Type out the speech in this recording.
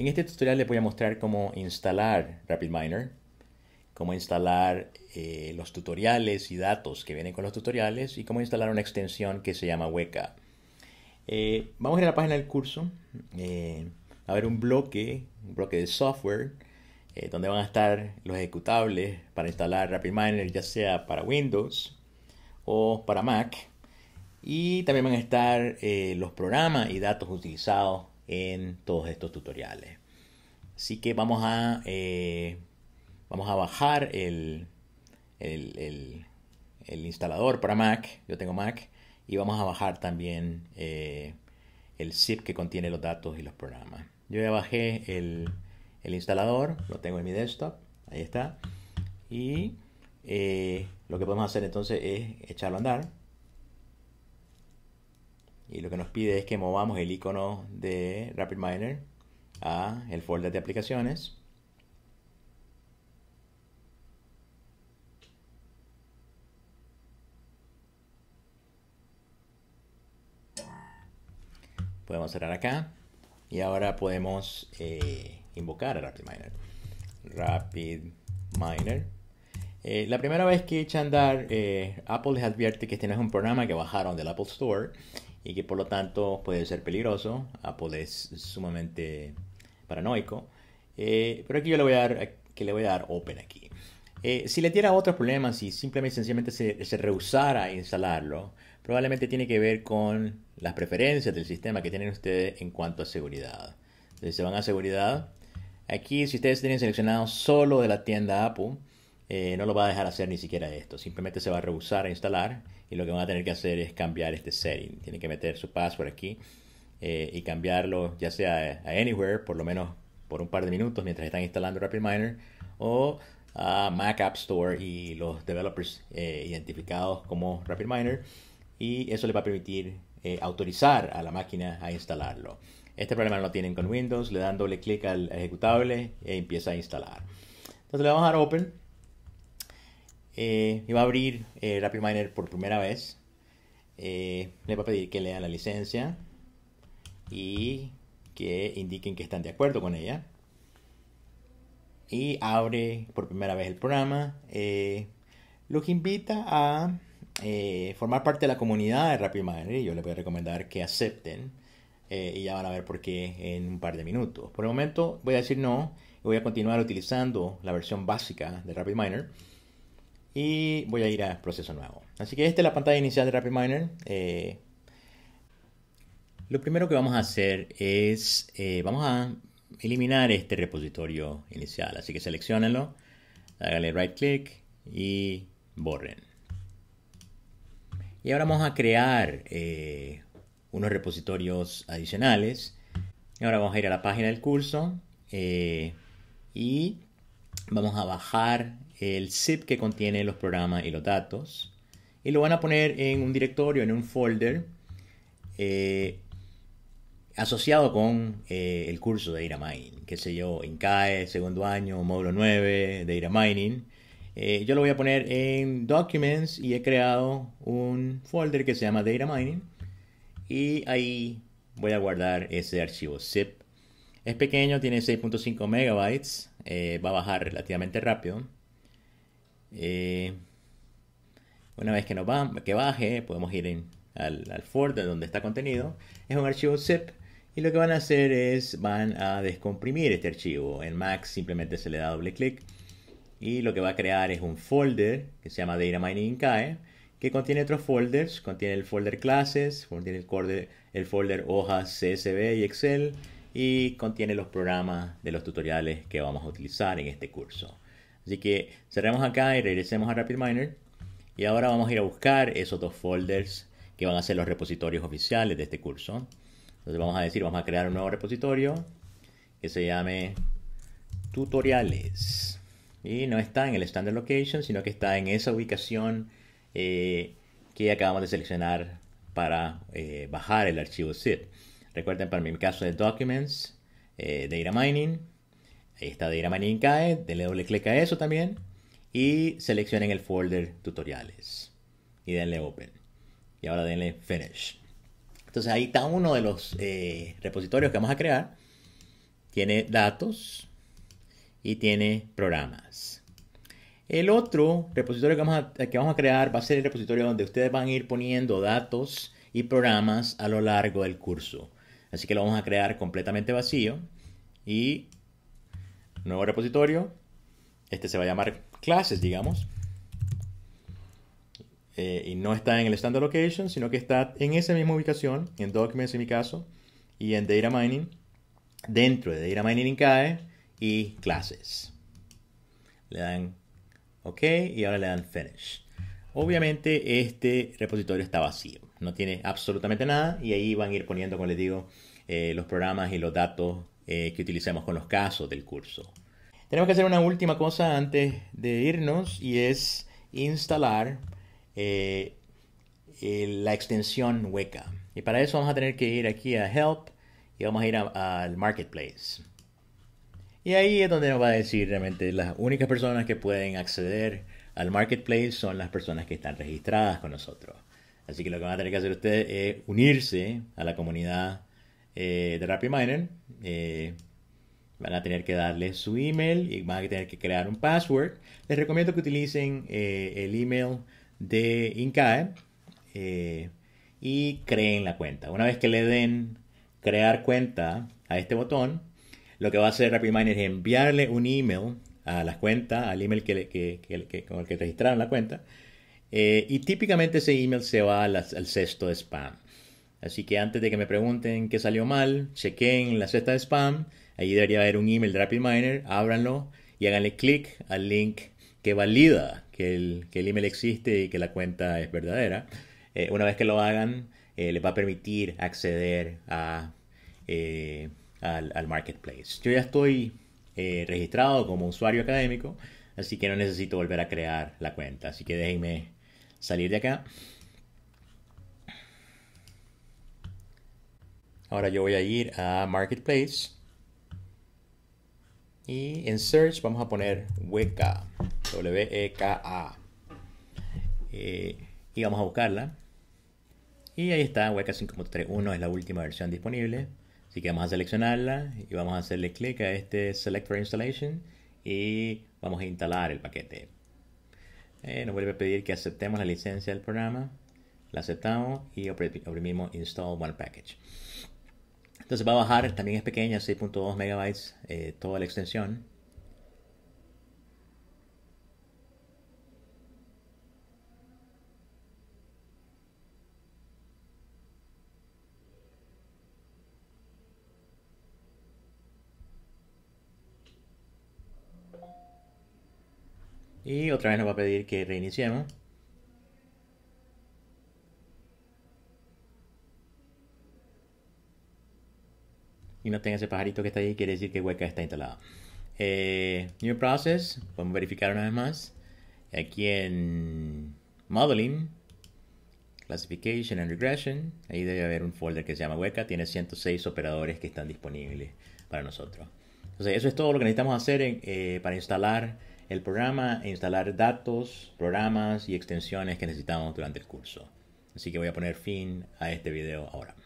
En este tutorial les voy a mostrar cómo instalar RapidMiner, cómo instalar eh, los tutoriales y datos que vienen con los tutoriales y cómo instalar una extensión que se llama Weka. Eh, vamos a ir a la página del curso. Eh, a ver un bloque, un bloque de software, donde van a estar los ejecutables para instalar RapidMiner, ya sea para Windows o para Mac. Y también van a estar los programas y datos utilizados en todos estos tutoriales. Así que vamos a, eh, vamos a bajar el, el, instalador para Mac. Yo tengo Mac. Y vamos a bajar también eh, el zip que contiene los datos y los programas. Yo ya bajé el, instalador. Lo tengo en mi desktop. Ahí está. Y eh, lo que podemos hacer entonces es echarlo a andar y lo que nos pide es que movamos el icono de Rapid Miner a el folder de aplicaciones. Podemos cerrar acá y ahora podemos eh, invocar a RapidMiner. RapidMiner. Eh, la primera vez que echa a andar, eh, Apple les advierte que este no es un programa que bajaron del Apple Store y que por lo tanto puede ser peligroso. Apple es sumamente paranoico. Eh, pero aquí yo le voy a dar, que le voy a dar open aquí. Eh, si le diera otros problemas y simplemente sencillamente se, rehusara a instalarlo, probablemente tiene que ver con las preferencias del sistema que tienen ustedes en cuanto a seguridad. Entonces se van a seguridad. Aquí si ustedes tienen seleccionado solo de la tienda Apple, eh, no lo va a dejar hacer ni siquiera esto. Simplemente se va a rehusar a instalar y lo que van a tener que hacer es cambiar este setting. Tienen que meter su password aquí eh, y cambiarlo ya sea a Anywhere, por lo menos por un par de minutos mientras están instalando RapidMiner o a Mac App Store y los developers eh, identificados como RapidMiner y eso le va a permitir autorizar a la máquina a instalarlo. Este problema no lo tienen con Windows, le dan doble clic al ejecutable e empieza a instalar. Entonces le vamos a dar Open y eh, va a abrir eh, por primera vez. Eh, le va a pedir que lea la licencia y que indiquen que están de acuerdo con ella. Y abre por primera vez el programa. Eh, los invita a eh, formar parte de la comunidad de RapidMiner y Yo les voy a recomendar que acepten. y ya van a ver por qué en un par de minutos. Por el momento voy a decir no. Y voy a continuar utilizando la versión básica de RapidMiner y voy a ir a proceso nuevo. Así que esta es la pantalla inicial de RapidMiner. Eh, lo primero que vamos a hacer es, eh, vamos a eliminar este repositorio inicial. Así que seleccionenlo, háganle right click y borren. Y ahora vamos a crear eh, unos repositorios adicionales. Y ahora vamos a ir a la página del curso y vamos a bajar el zip que contiene los programas y los datos y lo van a poner en un directorio, en un folder eh, asociado con eh, el curso de Data Mining, que sé yo, INCAE, segundo año, módulo 9 de Data Mining. Eh, yo lo voy a poner en Documents y he creado un folder que se llama Data Mining y ahí voy a guardar ese archivo zip. Es pequeño, tiene 6.5 megabytes, va a bajar relativamente rápido. Eh, una vez que, nos que baje, podemos ir al, folder donde está contenido. Es un archivo zip e y lo que van a hacer es, van a descomprimir este archivo. En Mac simplemente se le da doble clic y lo que va a crear es un folder que se llama Data Mining Incae que contiene otros folders, contiene el folder clases, contiene el, folder, el folder hojas CSV y Excel y contiene los programas de los tutoriales que vamos a utilizar en este curso. Así que cerremos acá y regresemos a RapidMiner. Y ahora vamos a ir a buscar esos dos folders que van a ser los repositorios oficiales de este curso. Entonces vamos a decir, vamos a crear un nuevo repositorio que se llame tutoriales. Y no está en el standard location, sino que está en esa ubicación eh, que acabamos de seleccionar para eh, bajar el archivo zip. Recuerden, para mi caso de Documents, eh, Data Mining, esta de ir a denle doble clic a eso también y seleccionen el folder tutoriales y denle open y ahora denle finish. Entonces ahí está uno de los eh, repositorios que vamos a crear. Tiene datos y tiene programas. El otro repositorio que vamos, a, que vamos a crear va a ser el repositorio donde ustedes van a ir poniendo datos y programas a lo largo del curso. Así que lo vamos a crear completamente vacío y nuevo repositorio. Este se va a llamar clases, digamos. Eh, y no está en el standard location, sino que está en esa misma ubicación, en documents en mi caso, y en data mining, dentro de data mining CAE y clases. Le dan OK y ahora le dan finish. Obviamente este repositorio está vacío, no tiene absolutamente nada y ahí van a ir poniendo, como les digo, eh, los programas y los datos eh, que utilicemos con los casos del curso. Tenemos que hacer una última cosa antes de irnos y es instalar eh, eh, la extensión hueca Y para eso vamos a tener que ir aquí a Help y vamos a ir al Marketplace. Y ahí es donde nos va a decir realmente las únicas personas que pueden acceder al Marketplace son las personas que están registradas con nosotros. Así que lo que van a tener que hacer ustedes es unirse a la comunidad de RapidMiner eh, van a tener que darle su email y van a tener que crear un password. Les recomiendo que utilicen eh, el email de Incae eh, y creen la cuenta. Una vez que le den crear cuenta a este botón, lo que va a hacer RapidMiner es enviarle un email a la cuenta, al email que, con el que registraron la cuenta. y típicamente ese email se va al, al cesto de spam. Así que antes de que me pregunten qué salió mal, chequen la cesta de spam. Allí debería haber un email de RapidMiner. Ábranlo y háganle clic al link que valida que el, email existe y que la cuenta es verdadera. Eh, una vez que lo hagan, eh, les va a permitir acceder eh, al, al, marketplace. Yo ya estoy registrado como usuario académico, así que no necesito volver a crear la cuenta. Así que déjenme salir de acá. Ahora yo voy a ir a Marketplace. Y en Search vamos a poner Weka. W-E-K-A. Eh, y vamos a buscarla. Y ahí está, Weka 5.31 es la última versión disponible. Así que vamos a seleccionarla y vamos a hacerle clic a este Select for Installation y vamos a instalar el paquete. Eh, nos vuelve a pedir que aceptemos la licencia del programa. La aceptamos y oprimimos Install One Package. Entonces va a bajar, también es pequeña, 6.2 megabytes, eh, toda la extensión. Y otra vez nos va a pedir que reiniciemos. y no tenga ese pajarito que está ahí, quiere decir que Weka está instalado. Eh, new Process, podemos verificar una vez más. Aquí en Modeling, Classification and Regression, ahí debe haber un folder que se llama Weka, tiene 106 operadores que están disponibles para nosotros. Entonces, eso es todo lo que necesitamos hacer eh, para instalar el programa e instalar datos, programas y extensiones que necesitamos durante el curso. Así que voy a poner fin a este video ahora.